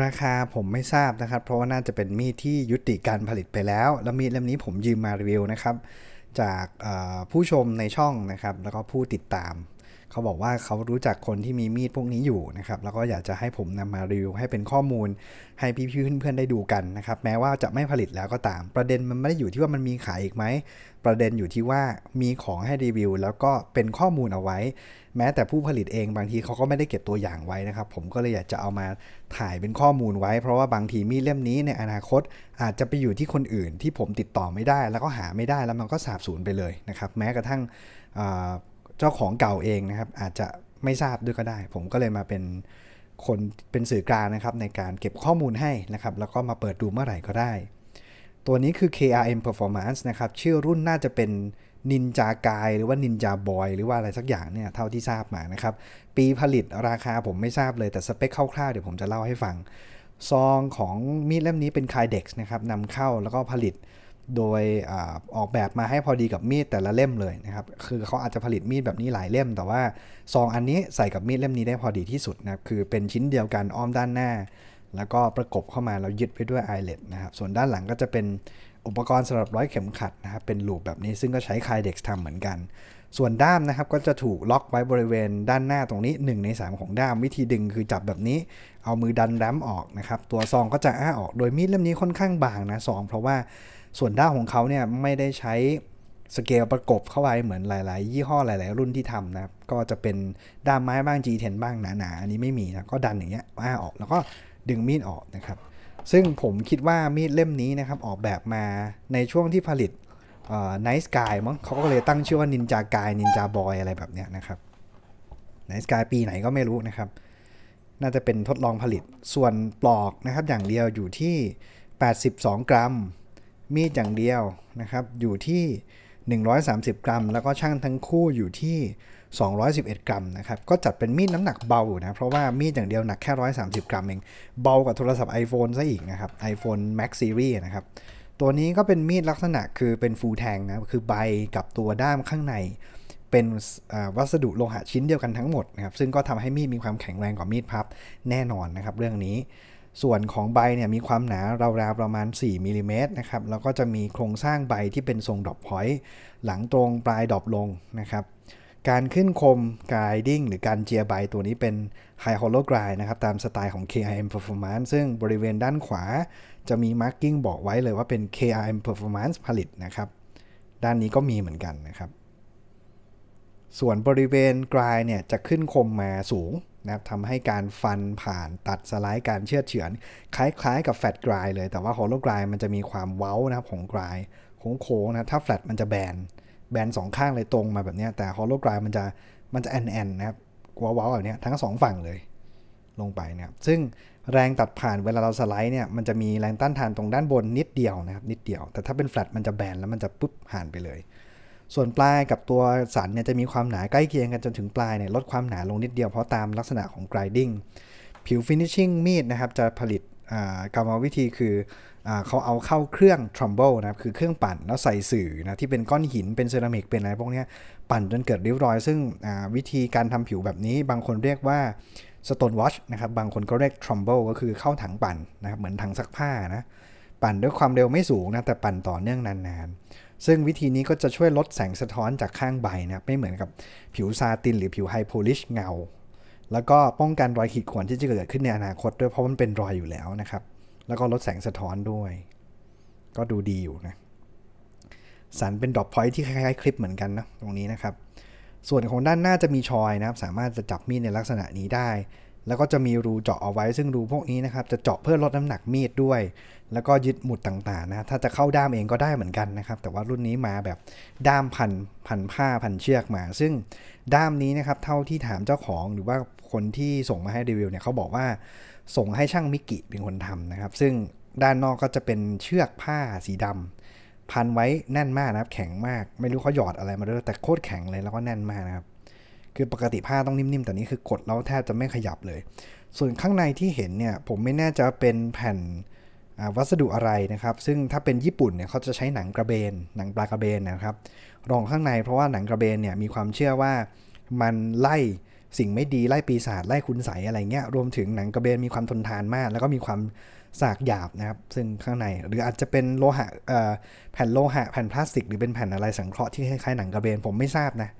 ราคาผมไม่ทราบนะครับ เพราะว่าน่าจะเป็นมีดที่ยุติการผลิตไปแล้ว แล้วมีดเล่มนี้ผมยืมมารีวิวนะครับ จากผู้ชมในช่องนะครับ แล้วก็ผู้ติดตามเขาบอกว่าเขารู้จักคนที่มีมีดพวกนี้อยู่นะครับแล้วก็อยากจะให้ผมนำมารีวิวให้เป็นข้อมูล ให้พี่ๆเพื่อนๆ ได้ดูกันนะครับแม้ว่าจะไม่ผลิตแล้วก็ตามประเด็นมันไม่ได้อยู่ที่ว่ามันมีขายอีกไหมประเด็นอยู่ที่ว่ามีของให้รีวิว แล้วก็เป็นข้อมูลเอาไว้ แม้แต่ผู้ผลิตเองบางทีเขาก็ไม่ได้เก็บตัวอย่างไว้นะครับ ผมก็เลยอยากจะเอามาถ่ายเป็นข้อมูลไว้ เพราะว่าบางทีมีดเล่มนี้ในอนาคตอาจจะไปอยู่ที่คนอื่นที่ผมติดต่อไม่ได้ แล้วก็หาไม่ได้แล้วมันก็สาบสูญไปเลยนะครับแม้กระทั่งเจ้าของเก่าเองนะครับ อาจจะไม่ทราบด้วยก็ได้ ผมก็เลยมาเป็นคนเป็นสื่อกลางนะครับ ในการเก็บข้อมูลให้นะครับ แล้วก็มาเปิดดูเมื่อไหร่ก็ได้ ตัวนี้คือ KRM Performance นะครับ ชื่อรุ่นน่าจะเป็นนินจากาย หรือว่านินจาบอยหรือว่าอะไรสักอย่างเนี่ย เท่าที่ทราบมานะครับ ปีผลิตราคาผมไม่ทราบเลยแต่สเปคคร่าวๆเดี๋ยวผมจะเล่าให้ฟังซองของมีดเล่มนี้เป็นคายเด็กนะครับนำเข้าแล้วก็ผลิตโดยออกแบบมาให้พอดีกับมีดแต่ละเล่มเลยนะครับ คือเขาอาจจะผลิตมีดแบบนี้หลายเล่ม แต่ว่าซองอันนี้ใส่กับมีดเล่มนี้ได้พอดีที่สุดนะครับ คือเป็นชิ้นเดียวกันอ้อมด้านหน้า แล้วก็ประกบเข้ามาเรายึดไปด้วยไอเล็ตนะครับ ส่วนด้านหลังก็จะเป็นอุปกรณ์สำหรับร้อยเข็มขัดนะครับ เป็นลูปแบบนี้ซึ่งก็ใช้คายเด็ก์ทำเหมือนกัน ส่วนด้ามนะครับก็จะถูกล็อกไว้บริเวณด้านหน้าตรงนี้ 1 ใน 3 ของด้าม วิธีดึงคือจับแบบนี้เอามือดันแรมออกนะครับตัวซองก็จะอ้าออก โดยมีดเล่มนี้ค่อนข้างบางนะซองเพราะว่าส่วนด้าของเขาเนี่ยไม่ได้ใช้สเกลประกบเข้าไปเหมือนหลาย ๆ ยี่ห้อหลายๆ รุ่นที่ทำนะครับก็จะเป็นด้ามไม้บ้าง G10 บ้างหนาๆ อันนี้ไม่มีนะ ก็ดันอย่างเงี้ยว่าออกแล้วก็ดึงมีดออกนะครับ ซึ่งผมคิดว่ามีดเล่มนี้นะครับออกแบบมาในช่วงที่ผลิตไนส์สกายมั้งเขาก็เลยตั้งชื่อว่านินจากายนินจาบอยอะไรแบบเนี้ยนะครับไนส์สกายปีไหนก็ไม่รู้นะครับ น่าจะเป็นทดลองผลิต ส่วนปลอกนะครับ อย่างเดียวอยู่ที่ 82 กรัมมีดอย่างเดียวนะครับอยู่ที่ 130 กรัม แล้วก็ช่างทั้งคู่อยู่ที่ 211 กรัมนะครับก็จัดเป็นมีดน้ำหนักเบาอยู่นะ เพราะว่ามีดอย่างเดียวหนักแค่ 130 กรัมเองเบากว่าโทรศัพท์ iPhone ซะอีกนะครับ iPhone Max Series นะครับตัวนี้ก็เป็นมีดลักษณะคือเป็นฟูแทงนะคือใบกับตัวด้ามข้างในเป็นวัสดุโลหะชิ้นเดียวกันทั้งหมดนะครับซึ่งก็ทำให้มีดมีความแข็งแรงกว่ามีดพับแน่นอนนะครับเรื่องนี้ส่วนของใบเนี่ยมีความหนา ราวๆประมาณ4มิลิเมตรนะครับแล้วก็จะมีโครงสร้างใบที่เป็นทรงดอกพอยต์หลังตรงปลายดอกลงนะครับ การขึ้นคมกายดิ้งหรือการเจียใบตัวนี้เป็นไฮฮอลโลกรายนะครับตามสไตล์ของ KIM Performance ซึ่งบริเวณด้านขวาจะมีมาร์กิ้งบอกไว้เลยว่าเป็น KIM Performance ผลิตนะครับด้านนี้ก็มีเหมือนกันนะครับ ส่วนบริเวณกลายเนี่ยจะขึ้นคมมาสูงนะครับทำให้การฟันผ่านตัดสไลด์การเชื่อเฉือน คล้ายๆกับแฟลตกรายเลย แต่ว่าฮอลโลกรายมันจะมีความเว้านะครับของกรายโค้งๆนะ ถ้าแฟลตมันจะแบน แบนสองข้าง เลยตรงมาแบบนี้แต่ฮอลโลกรายมันจะมันจะแอนแอนนะครับว้าวแบบนี้ทั้งสองฝั่งเลย ลงไปนะครับซึ่งแรงตัดผ่านเวลาเราสไลด์เนี่ยมันจะมีแรงต้านทานตรงด้านบนนิดเดียวนะครับนิดเดียวแต่ถ้าเป็นแฟลตมันจะแบนแล้วมันจะปุ๊บผ่านไปเลยส่วนปลายกับตัวสันเนี่ยจะมีความหนาใกล้เคียงกันจนถึงปลายเนี่ยลดความหนาลงนิดเดียวเพราะตามลักษณะของ grinding ผิว finishing มีดนะครับจะผลิตกรรมวิธีคืออเขาเอาเข้าเครื่อง trumble นะครับคือเครื่องปั่นแล้วใส่สื่อนะที่เป็นก้อนหินเป็นเซรามิกเป็นอะไรพวกนี้ปั่นจนเกิดริ้วรอย ซึ่งวิธีการทำผิวแบบนี้ บางคนเรียกว่า stone wash นะครับบางคนก็เรียก trumble ก็คือเข้าถังปั่นนะครับเหมือนถังซักผ้านะปั่นด้วยความเร็วไม่สูงนะแต่ปั่นต่อเนื่องนานๆซึ่ง วิธีนี้ก็จะช่วยลดแสงสะท้อนจากข้างใบนะไม่เหมือนกับผิวซาตินหรือผิวไฮโพลิชเงา แล้วก็ป้องกันรอยขีดข่วนที่จะเกิดขึ้นในอนาคตด้วยเพราะมันเป็นรอยอยู่แล้วนะครับ แล้วก็ลดแสงสะท้อนด้วย ก็ดูดีอยู่นะสันเป็นดรอปพอยที่คล้าย ๆ คลิปเหมือนกันนะตรงนี้นะครับ ส่วนของด้านหน้าจะมีชอยนะครับ สามารถจะจับมีดในลักษณะนี้ได้แล้วก็จะมีรูเจาะเอาไว้ซึ่งรูพวกนี้นะครับจะเจาะเพื่อลดน้ำหนักมีดด้วย แล้วก็ยึดหมุดต่างๆนะถ้าจะเข้าด้ามเองก็ได้เหมือนกันนะครับ แต่ว่ารุ่นนี้มาแบบด้ามพันพันผ้าพันเชือกมา ซึ่งด้ามนี้นะครับเท่าที่ถามเจ้าของหรือว่าคนที่ส่งมาให้รีวิวเนี่ยเขาบอกว่า ส่งให้ช่างมิกิเป็นคนทำนะครับ ซึ่งด้านนอกก็จะเป็นเชือกผ้าสีดำ พันไว้แน่นมากนะครับ แข็งมากไม่รู้เขาหยอดอะไรมาด้วยแต่โคตรแข็งเลยแล้วก็แน่นมากนะครับคือปกติผ้าต้องนิ่มๆ แต่นี้คือกดแล้วแทบจะไม่ขยับเลย ส่วนข้างในที่เห็นเนี่ยผมไม่แน่ใจเป็นแผ่นวัสดุอะไรนะครับ ซึ่งถ้าเป็นญี่ปุ่นเนี่ยเขาจะใช้หนังกระเบนหนังปลากระเบนนะครับรองข้างในเพราะว่าหนังกระเบนเนี่ยมีความเชื่อว่ามันไล่สิ่งไม่ดีไล่ปีศาจไล่คุณใสอะไรเงี้ยรวมถึงหนังกระเบน มีความทนทานมาก แล้วก็มีความสากหยาบนะครับซึ่งข้างในหรืออาจจะเป็นโลหะแผ่นโลหะแผ่นพลาสติก หรือเป็นแผ่นอะไรสังเคราะห์ที่คล้ายๆหนังกระเบนผมไม่ทราบนะ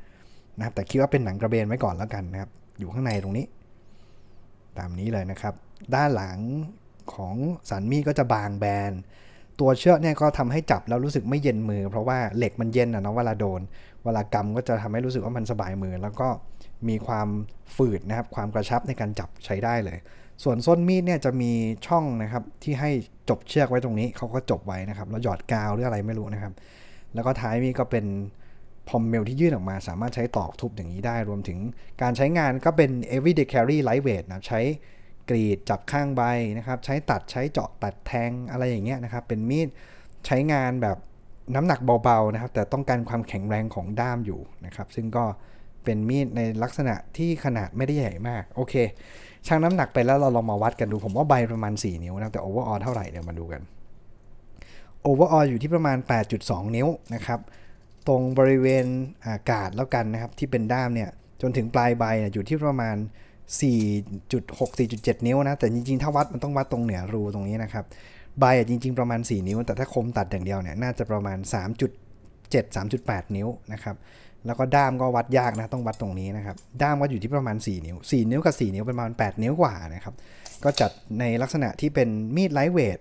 นะครับแต่คิดว่าเป็นหนังกระเบนไว้ก่อนแล้วกันนะครับ อยู่ข้างในตรงนี้ ตามนี้เลยนะครับ ด้านหลังของสันมีก็จะบางแบน ตัวเชือกเนี่ยก็ทำให้จับแล้วรู้สึกไม่เย็นมือ เพราะว่าเหล็กมันเย็นอ่ะเนาะเวลาโดน เวลากำก็จะทำให้รู้สึกว่ามันสบายมือ แล้วก็มีความฝืดนะครับ ความกระชับในการจับใช้ได้เลย ส่วนส้นมีดเนี่ยจะมีช่องนะครับที่ให้จบเชือกไว้ตรงนี้เขาก็จบไว้นะครับ แล้วหยอดกาวหรืออะไรไม่รู้นะครับ แล้วก็ท้ายมีก็เป็นพอมเมลที่ยื่นออกมาสามารถใช้ตอกทุบอย่างนี้ได้รวมถึงการใช้งานก็เป็น everyday carry lightweight นะใช้กรีดจับข้างใบนะครับ ใช้ตัดใช้เจาะตัดแทงอะไรอย่างเงี้ยนะครับเป็นมีดใช้งานแบบน้ำหนักเบาๆนะครับ แต่ต้องการความแข็งแรงของด้ามอยู่นะครับ ซึ่งก็เป็นมีดในลักษณะที่ขนาดไม่ได้ใหญ่มาก โอเค ช่างน้ำหนักไปแล้วเราลองมาวัดกันดูผมว่าใบประมาณ 4 นิ้วนะแต่โอเวอร์ออลเท่าไหร่เดี๋ยวมาดูกันโอเวอร์ออลอยู่ที่ประมาณ 8.2 นิ้วนะครับตรงบริเวณอากาศแล้วกันนะครับที่เป็นด้ามเนี่ยจนถึงปลายใบอยู่ที่ประมาณ 4.6 4.7 นิ้วนะ แต่จริง ๆ ถ้าวัดมันต้องวัดตรงเหนือรูตรงนี้นะครับใบจริง ๆ ประมาณ 4 นิ้ว แต่ถ้าคมตัดอย่างเดียวเนี่ยน่าจะประมาณ 3.7 3.8 นิ้วนะครับแล้วก็ด้ามก็วัดยากนะต้องวัดตรงนี้นะครับ ด้ามก็อยู่ที่ประมาณ 4 นิ้ว 4 นิ้วกับ 4 นิ้วประมาณ 8 นิ้วกว่านะครับก็จัดในลักษณะที่เป็นมีดไลท์เวท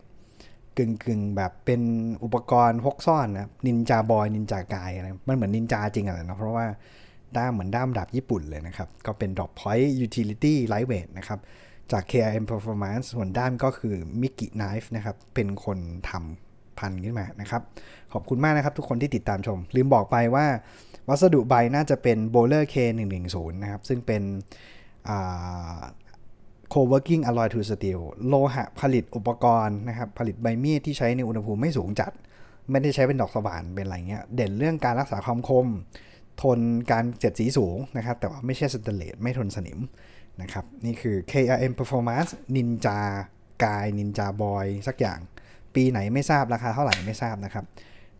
กึ่งกึ่งแบบเป็นอุปกรณ์พกซ่อนนะนินจาบอยนินจากายอะไรมันเหมือนนินจาจริงอะไรนะ เพราะว่าด้ามเหมือนด้ามดาบญี่ปุ่นเลยนะครับ ก็เป็น Drop Point Utility Lightweight นะครับ จาก KRM Performance ส่วนด้ามก็คือ มิก i Knife นะครับ เป็นคนทำพันขึ้นมานะครับ ขอบคุณมากนะครับทุกคนที่ติดตามชม ลืมบอกไปว่าวัสดุใบน่าจะเป็น Bowler K110 นะครับซึ่งเป็น co-working alloy to steel โลหะผลิตอุปกรณ์นะครับผลิตใบมีดที่ใช้ในอุณหภูมิไม่สูงจัด ไม่ได้ใช้เป็นดอกสว่านเป็นอะไรเงี้ยเด่นเรื่องการรักษาความคม ทนการเสียดสีสูงนะครับแต่ว่าไม่ใช่สเตเลตไม่ทนสนิมนะครับนี่คือ KRM Performance Ninja กาย Ninja Boy สักอย่างปีไหนไม่ทราบราคาเท่าไหร่ไม่ทราบนะครับ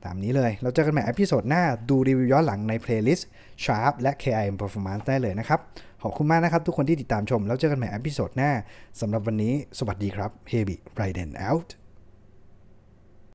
ตามนี้เลยเราเจอกันใหม่อพิโซดหน้า ดูรีวิวย้อนหลังในเพลย์ลิสต์ Sharp และ KIM Performance ได้เลยนะครับ ขอบคุณมากนะครับ ทุกคนที่ติดตามชม แล้วเจอกันใหม่อพิโซดหน้าสำหรับวันนี้ สวัสดีครับ h e b i r i d e n out